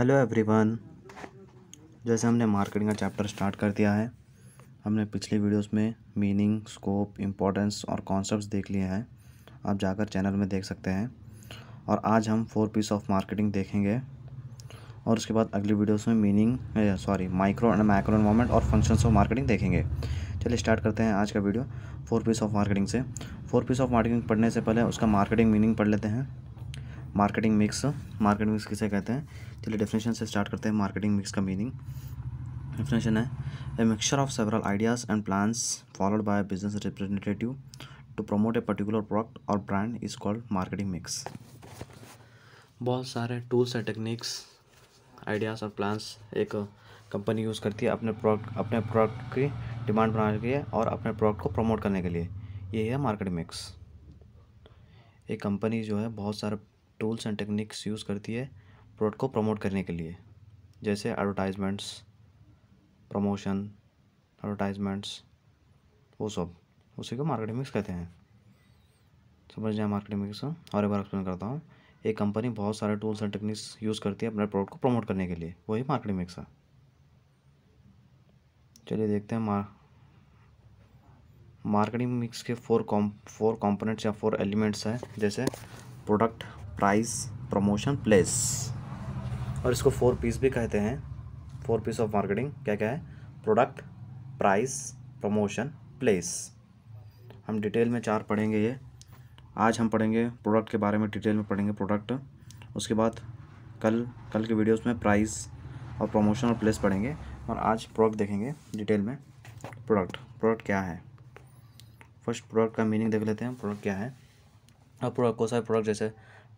Hello everyone जैसे हमने marketing का चैप्टर स्टार्ट कर दिया है हमने पिछली वीडियोस में मीनिंग स्कोप इम्पोर्टेंस और कॉन्सेप्ट्स देख लिए हैं आप जाकर चैनल में देख सकते हैं और आज हम फोर पीस ऑफ मार्केटिंग देखेंगे और उसके बाद अगली वीडियोस में meaning sorry micro and micro environment और फंक्शंस ऑफ मार्केटिंग देखेंगे चलिए स्टार्ट करते हैं आज का video four Ps of marketing से फोर पीस ऑफ मार्केटिंग पढ़ने से पहले उसका मार्केटिंग मीनिंग पढ़ लेते हैं मार्केटिंग मिक्स मार्केटिंग मिक्स किसे कहते हैं चलिए डेफिनेशन से स्टार्ट करते हैं मार्केटिंग मिक्स का मीनिंग डेफिनेशन है a mixture of several ideas and plans followed by business representative to promote a particular product और brand is called marketing mix बहुत सारे टूल्स एंड टेक्निक्स आइडियाज़ और plans एक company use करती है अपने प्रोडक्ट अपने प्रोडक्ट की डिमांड बनाने के लिए और अपने प्रोडक्ट को प्रमोट करने के लिए ये है मार्केटिंग मिक्स एक कंपनी जो है बहुत सारे टूल्स एंड टेक्निक्स यूज़ करती है प्रोडक्ट को प्रमोट करने के लिए जैसे एडवर्टाइजमेंट्स प्रमोशन एडवर्टाइजमेंट्स वो सब उसी को मार्केटिंग मिक्स कहते हैं समझ जाए मार्केटिंग मिक्स और एक बार एक्सप्लेन करता हूँ एक कंपनी बहुत सारे टूल्स एंड टेक्निक्स यूज़ करती है अपने प्रोडक्ट को प्रमोट करने के लिए वही मार्केटिंग मिक्स है चलिए देखते हैं मार मार्केटिंग मिक्स के फोर कॉम फोर कॉम्पोनेंट्स या फोर एलिमेंट्स हैं जैसे प्रोडक्ट प्राइस प्रमोशन प्लेस और इसको फोर पीस भी कहते हैं फोर पीस ऑफ मार्केटिंग क्या क्या है प्रोडक्ट प्राइस प्रमोशन प्लेस हम डिटेल में चार पढ़ेंगे ये आज हम पढ़ेंगे प्रोडक्ट के बारे में डिटेल में पढ़ेंगे प्रोडक्ट उसके बाद कल कल के वीडियोस में प्राइस और प्रमोशन और प्लेस पढ़ेंगे और आज प्रोडक्ट देखेंगे डिटेल में प्रोडक्ट प्रोडक्ट क्या है फर्स्ट प्रोडक्ट का मीनिंग देख लेते हैं प्रोडक्ट क्या है और प्रोडक्ट कौन सा प्रोडक्ट जैसे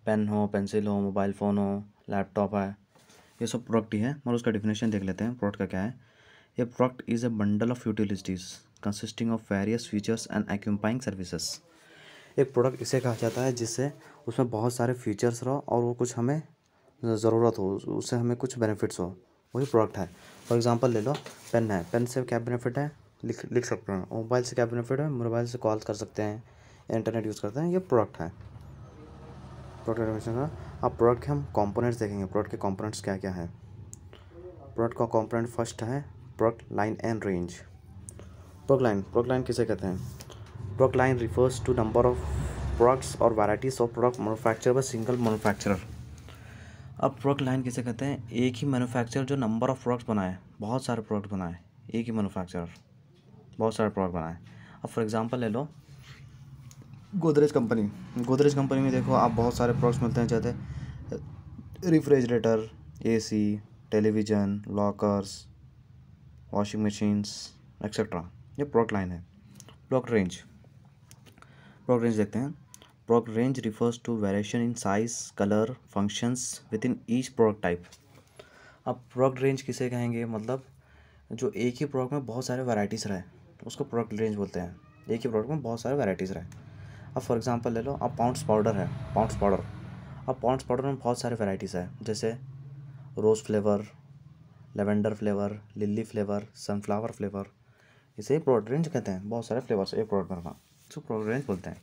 पेन हो पेंसिल हो मोबाइल फ़ोन हो लैपटॉप है ये सब प्रोडक्ट ही है और उसका डिफिनेशन देख लेते हैं प्रोडक्ट का क्या है ये product is a bundle of utilities consisting of various features and accompanying services एक प्रोडक्ट इसे कहा जाता है जिससे उसमें बहुत सारे फीचर्स रहो और वो कुछ हमें ज़रूरत हो उससे हमें कुछ बेनिफिट्स हो वही प्रोडक्ट है फॉर एग्जांपल ले लो पेन है पेन से क्या बेनिफिट है लिख लिख सकते हैं मोबाइल से क्या बेनिफिट है मोबाइल से कॉल कर सकते हैं इंटरनेट यूज़ करते हैं ये प्रोडक्ट है प्रोडक्ट एलोकेशन का अब प्रोडक्ट के हम कंपोनेंट्स देखेंगे प्रोडक्ट के कंपोनेंट्स क्या क्या है प्रोडक्ट का कंपोनेंट फर्स्ट है product line and range product line product line किसे कहते हैं product line refers to number of products और varieties of product manufacture by single manufacturer अब प्रोडक्ट लाइन किसे कहते हैं एक ही मैनुफैक्चरर जो नंबर ऑफ प्रोडक्ट्स बनाए बहुत सारे प्रोडक्ट बनाए एक ही मैनुफैक्चरर बहुत सारे प्रोडक्ट बनाए अब फॉर एग्जाम्पल ले लो गोदरेज कंपनी गोदरेज कंपनी में देखो आप बहुत सारे प्रोडक्ट्स मिलते हैं जैसे refrigerator AC television lockers washing machines etcetera ये प्रोडक्ट लाइन है प्रोडक्ट रेंज प्रोडक्ट रेंज देखते हैं range refers to variation in size colour functions within each product type अब प्रोडक्ट रेंज किसे कहेंगे मतलब जो एक ही प्रोडक्ट में बहुत सारे वैराइटीज़ रहे उसको प्रोडक्ट रेंज बोलते हैं एक ही प्रोडक्ट में बहुत सारे वैराइटीज़ रहे अब फॉर एग्ज़ाम्पल ले लो अब पाउंड्स पाउडर है पाउंड्स पाउडर अब पाउंड्स पाउडर में बहुत सारे वेराइटीज़ है जैसे rose flavour lavender flavour lily flavour sunflower flavour इसे प्रोडक्ट रेंज कहते हैं बहुत सारे फ्लेवर्स एक प्रोडक्ट का इसको प्रोडक्ट रेंज बोलते हैं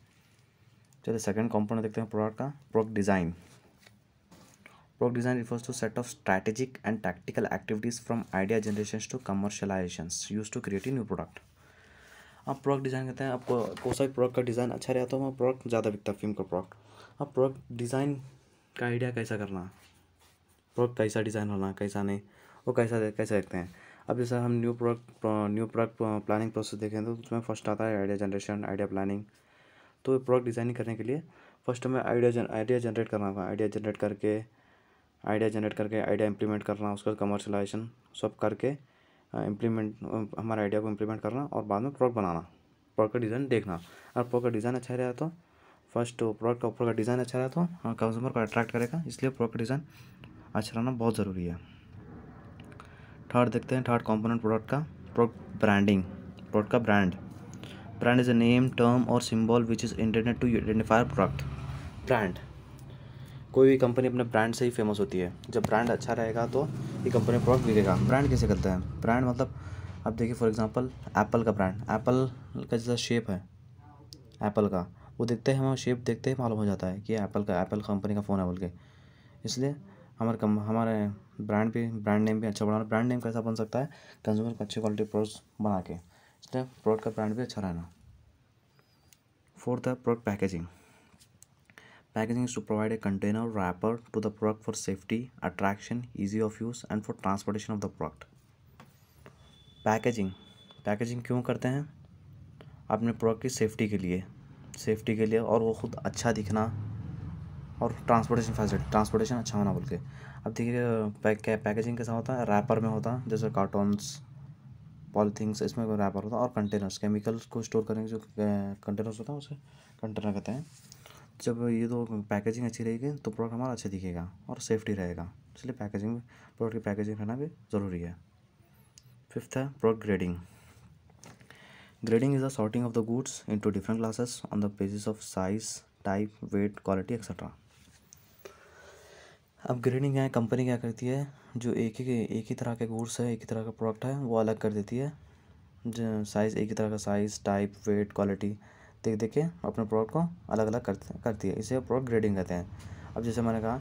चलिए सेकेंड कॉम्पोनेट देखते हैं प्रोडक्ट का product design product design refers to set of strategic and tactical activities from idea generation to commercialisation use to create a new product आप प्रोडक्ट डिज़ाइन करते हैं आपको कौन सा प्रोडक्ट का डिज़ाइन अच्छा रहता तो है वहाँ प्रोडक्ट ज़्यादा बिकता है फिल्म का प्रोडक्ट आप प्रोडक्ट डिज़ाइन का आइडिया कैसा करना है प्रोडक्ट कैसा डिज़ाइन होना कैसा नहीं वो कैसा कैसे देखते हैं अब जैसे हम new product new product planning process देखें तो उसमें फर्स्ट आता है आइडिया जनरेशन आइडिया प्लानिंग तो प्रोडक्ट डिज़ाइनिंग करने के लिए फर्स्ट हमें आइडिया आइडिया जनरेट करना होगा आइडिया जनरेट करके आइडिया जनरेट करके आइडिया इम्प्लीमेंट करना उसका कमर्शलाइजेशन सब करके इम्प्लीमेंट हमारे आइडिया को इम्प्लीमेंट करना और बाद में प्रोडक्ट बनाना प्रोडक्ट का डिज़ाइन देखना अगर प्रोडक्ट का डिज़ाइन अच्छा रहा तो फर्स्ट प्रोडक्ट का ऊपर का डिज़ाइन अच्छा रहा तो कंज्यूमर हाँ, को अट्रैक्ट करेगा इसलिए प्रोडक्ट डिज़ाइन अच्छा रहना बहुत ज़रूरी है थर्ड देखते हैं थर्ड कंपोनेंट प्रोडक्ट का प्रोडक्ट ब्रांडिंग प्रोडक्ट का brand brand is a name term और symbol which is intended to identify product brand कोई भी कंपनी अपने ब्रांड से ही फेमस होती है जब ब्रांड अच्छा रहेगा तो ये कंपनी प्रोडक्ट बिकेगा ब्रांड कैसे करता है ब्रांड मतलब अब देखिए फॉर एग्जांपल एप्पल का ब्रांड एप्पल का जैसा शेप है एप्पल का वो देखते हैं हम शेप देखते ही मालूम हो जाता है कि एप्पल का एप्पल कंपनी का फ़ोन है बोल के इसलिए हमारे कम हमारे ब्रांड भी ब्रांड नेम भी अच्छा बनाना ब्रांड नेम कैसा बन सकता है कंज्यूमर को अच्छी क्वालिटी प्रोडक्ट्स बना के इसलिए प्रोडक्ट का ब्रांड भी अच्छा रहना फोर्थ है product packaging Packaging is to provide a container wrapper to the product for safety, attraction, easy of use and for transportation of the product. Packaging packaging क्यों करते हैं अपने प्रोडक्ट की सेफ्टी के लिए सेफ्टी के लिए और वो खुद अच्छा दिखना और ट्रांसपोर्टेशन फैसिलिटी ट्रांसपोर्टेशन अच्छा होना बोल के अब देखिए पैक पैकेजिंग कैसा होता है रैपर में होता है जैसे कार्टून्स पॉलीथिंग्स इसमें रैपर होता है और कंटेनर्स केमिकल्स को स्टोर करेंगे जो कंटेनर्स होता है उसे कंटेनर कहते हैं जब ये दो तो पैकेजिंग अच्छी रहेगी तो प्रोडक्ट हमारा अच्छा दिखेगा और सेफ्टी रहेगा इसलिए पैकेजिंग प्रोडक्ट की पैकेजिंग रहना भी ज़रूरी है फिफ्थ है product grading is the the of the the into different classes on the basis of size type weight quality etcetera अब ग्रेडिंग क्या है कंपनी क्या करती है जो एक ही एक ही तरह के गुड्स है एक ही तरह का प्रोडक्ट है वो अलग कर देती है साइज़ एक ही तरह का साइज़ टाइप वेट क्वालिटी देख देख के अपने प्रोडक्ट को अलग अलग करते करती है इसे प्रोडक्ट ग्रेडिंग कहते हैं अब जैसे मैंने कहा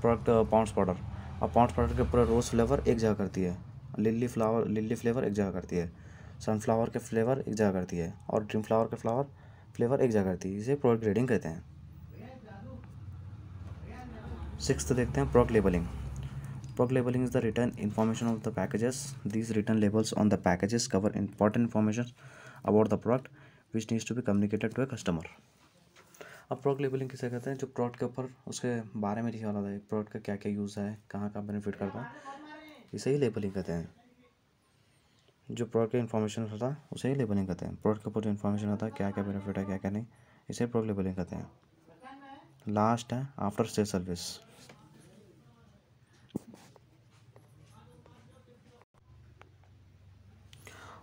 प्रोडक्ट पाउंड्स पाउडर अब पाउंड्स पाउडर के पूरा रोज़ फ्लेवर एक जगह करती है लिली फ्लावर लिली फ्लेवर एक जगह करती है सनफ्लावर के फ्लेवर एक जगह करती है और ड्रीम फ्लावर के फ्लावर फ्लेवर एक जगह करती है इसे प्रोडक्ट ग्रेडिंग कहते हैं सिक्स देखते हैं product labelling product labelling is the written information of the packages these written labels on the packages cover important information about the product which needs to be communicated to a customer अब product labelling किसे कहते हैं जो product के ऊपर उसके बारे में लिखा होता है प्रोडक्ट का क्या क्या यूज़ है कहाँ कहाँ बेनिफिट करता है इसे ही लेबलिंग कहते हैं जो प्रोडक्ट का इन्फॉर्मेशन होता है उसे ही लेबलिंग कहते हैं प्रोडक्ट के ऊपर जो इन्फॉर्मेशन होता है क्या क्या बेनिफिट है क्या क्या नहीं इसे प्रोडक्ट लेबलिंग कहते हैं लास्ट है after sale service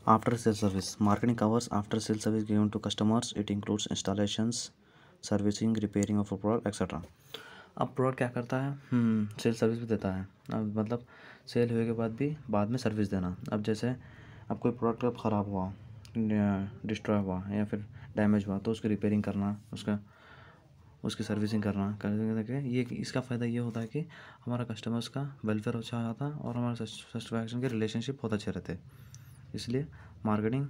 After sales service marketing covers after sales service given to customers. It includes installations, servicing, repairing of a product, etc. अब प्रोडक्ट क्या करता है सेल hmm, सर्विस भी देता है अब मतलब सेल हुए के बाद भी बाद में सर्विस देना अब जैसे अब कोई प्रोडक्ट अब ख़राब हुआ डिस्ट्रॉय हुआ या फिर डैमेज हुआ तो उसकी रिपेयरिंग करना उसका उसकी सर्विसिंग करना करके ये इसका फ़ायदा ये होता है कि हमारा कस्टमर्स का वेलफेयर अच्छा हो जाता और हमारे सेटिस्फैक्शन के रिलेशनशिप बहुत अच्छे रहते इसलिए मार्केटिंग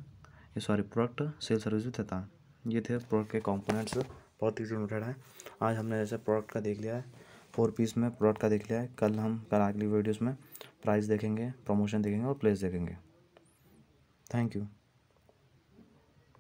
ये सॉरी प्रोडक्ट सेल सर्विस भी देता है ये थे प्रोडक्ट के कंपोनेंट्स बहुत ही रिलेटेड है आज हमने जैसे प्रोडक्ट का देख लिया है फोर पीस में प्रोडक्ट का देख लिया है कल हम कल अगली वीडियोज़ में प्राइस देखेंगे प्रमोशन देखेंगे और प्लेस देखेंगे थैंक यू